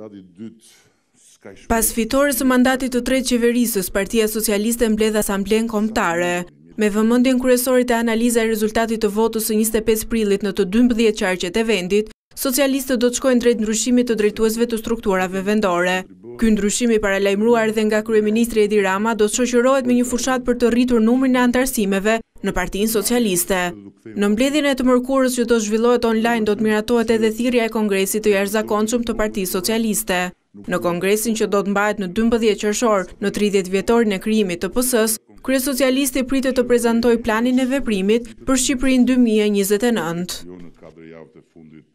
mandati dytë, Pas fitore së mandatit të tretë qeverisës, Partia Socialiste mbledh asamblen komptare. Me vëmëndin kryesorit e analiza e rezultatit të votës së 25 prillit në të 12 qarqet e vendit, socialistët do të shkojnë drejt ndryshimit të drejtuesve të strukturave vendore. Ky ndryshim i paralajmëruar dhe nga kryeministri Edi Rama do të shoqërohet me një fushat për të rritur numrin e antarësimeve në partinë socialiste. Në mbledhjën e të mërkurës që të zhvillohet online, do të miratohet edhe thirja e kongresit të jarëzakonqëm të partinë socialiste. Në kongresin që do të mbajt në 12 qërshor në 30 vjetorin e krimit të pësës, Krye Socialiste pritë të prezentoj planin e veprimit për Shqipërin 2029.